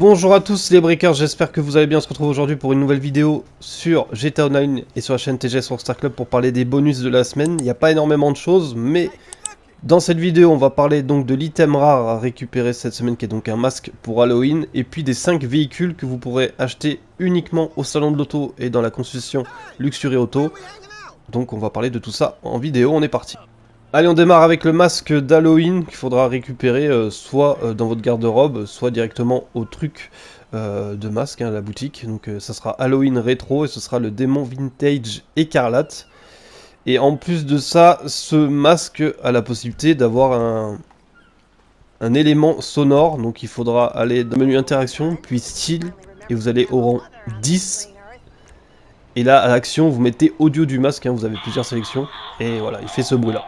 Bonjour à tous les breakers, j'espère que vous allez bien, on se retrouve aujourd'hui pour une nouvelle vidéo sur GTA Online et sur la chaîne TGS Star Club pour parler des bonus de la semaine. Il n'y a pas énormément de choses, mais dans cette vidéo on va parler donc de l'item rare à récupérer cette semaine qui est donc un masque pour Halloween et puis des 5 véhicules que vous pourrez acheter uniquement au salon de l'auto et dans la concession Luxury Auto. Donc on va parler de tout ça en vidéo, on est parti. Allez, on démarre avec le masque d'Halloween qu'il faudra récupérer euh, soit euh, dans votre garde-robe, soit directement au truc euh, de masque, à hein, la boutique. Donc ça sera Halloween rétro et ce sera le démon vintage écarlate. Et en plus de ça, ce masque a la possibilité d'avoir un, un élément sonore. Donc il faudra aller dans le menu interaction, puis style, et vous allez au rang 10. Et là, à l'action, vous mettez audio du masque, hein, vous avez plusieurs sélections. Et voilà, il fait ce bruit-là.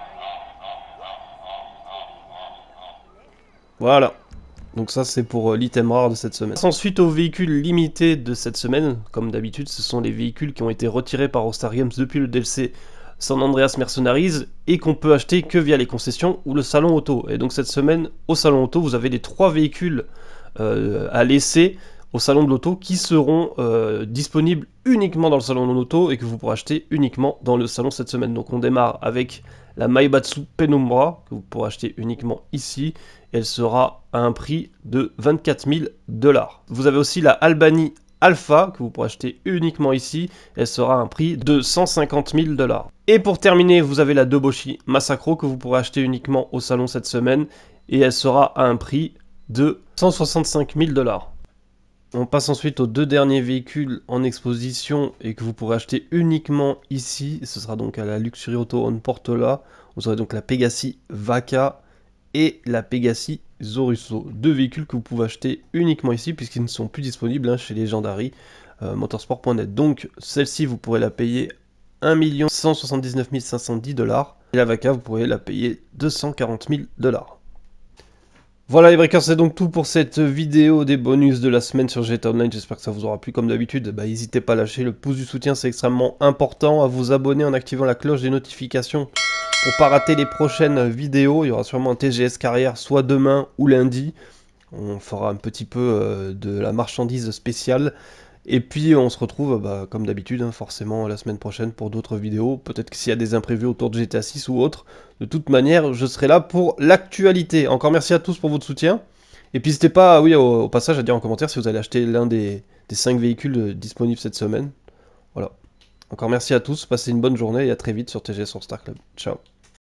Voilà. Donc ça c'est pour euh, l'item rare de cette semaine. Ensuite aux véhicules limités de cette semaine, comme d'habitude ce sont les véhicules qui ont été retirés par Rockstar Games depuis le DLC San Andreas Mercenaries et qu'on peut acheter que via les concessions ou le salon auto. Et donc cette semaine au salon auto vous avez les trois véhicules euh, à laisser au salon de l'auto qui seront euh, disponibles uniquement dans le salon de l'auto et que vous pourrez acheter uniquement dans le salon cette semaine. Donc on démarre avec la Maibatsu Penumbra, que vous pourrez acheter uniquement ici. Elle sera à un prix de 24 000 dollars. Vous avez aussi la Albany Alpha, que vous pourrez acheter uniquement ici. Elle sera à un prix de 150 000 dollars. Et pour terminer, vous avez la Doboshi Massacro, que vous pourrez acheter uniquement au salon cette semaine. Et elle sera à un prix de 165 000 dollars. On passe ensuite aux deux derniers véhicules en exposition et que vous pourrez acheter uniquement ici. Ce sera donc à la Luxury Auto on Portola. Vous aurez donc la Pegasi Vaca et la Pegasi Zorusso. Deux véhicules que vous pouvez acheter uniquement ici puisqu'ils ne sont plus disponibles hein, chez les euh, Motorsport.net. Donc celle-ci, vous pourrez la payer 1 179 510 dollars. Et la Vaca, vous pourrez la payer 240 000 dollars. Voilà les breakers, c'est donc tout pour cette vidéo des bonus de la semaine sur GTA Online, j'espère que ça vous aura plu comme d'habitude, bah, n'hésitez pas à lâcher le pouce du soutien, c'est extrêmement important, à vous abonner en activant la cloche des notifications pour pas rater les prochaines vidéos, il y aura sûrement un TGS carrière soit demain ou lundi, on fera un petit peu euh, de la marchandise spéciale, et puis on se retrouve, bah, comme d'habitude, hein, forcément la semaine prochaine pour d'autres vidéos. Peut-être qu'il s'il y a des imprévus autour de GTA 6 ou autre, de toute manière, je serai là pour l'actualité. Encore merci à tous pour votre soutien. Et puis n'hésitez pas, oui, au, passage, à dire en commentaire si vous allez acheter l'un des, 5 véhicules euh, disponibles cette semaine. Voilà. Encore merci à tous, passez une bonne journée et à très vite sur TG sur Star Club. Ciao.